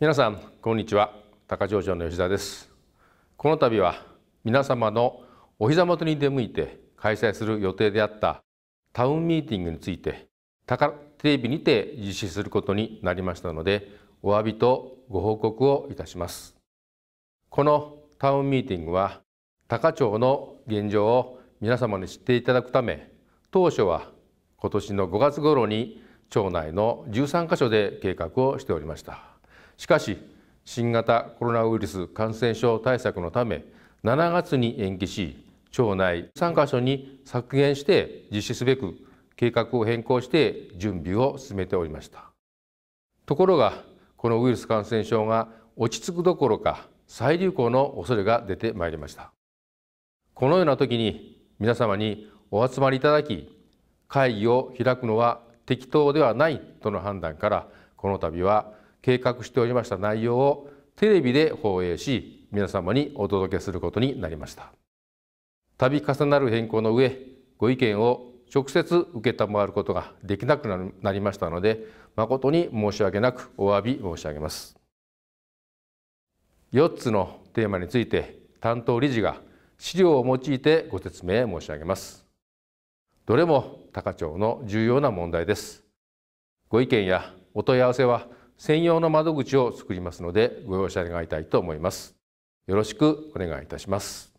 皆さんこんにちは高城城の吉田ですこの度は皆様のお膝元に出向いて開催する予定であったタウンミーティングについて高テレビにて実施することになりましたのでお詫びとご報告をいたしますこのタウンミーティングは高町の現状を皆様に知っていただくため当初は今年の5月頃に町内の13カ所で計画をしておりましたしかし新型コロナウイルス感染症対策のため7月に延期し町内3カ所に削減して実施すべく計画を変更して準備を進めておりましたところがこのウイルス感染症が落ち着くどころか再流行の恐れが出てまいりましたこのような時に皆様にお集まりいただき会議を開くのは適当ではないとの判断からこの度は計画しておりました内容をテレビで放映し皆様にお届けすることになりました度重なる変更の上ご意見を直接承ることができなくなりましたので誠に申し訳なくお詫び申し上げます4つのテーマについて担当理事が資料を用いてご説明申し上げますどれも高町の重要な問題ですご意見やお問い合わせは専用の窓口を作りますのでご容赦願いたいと思います。よろしくお願いいたします。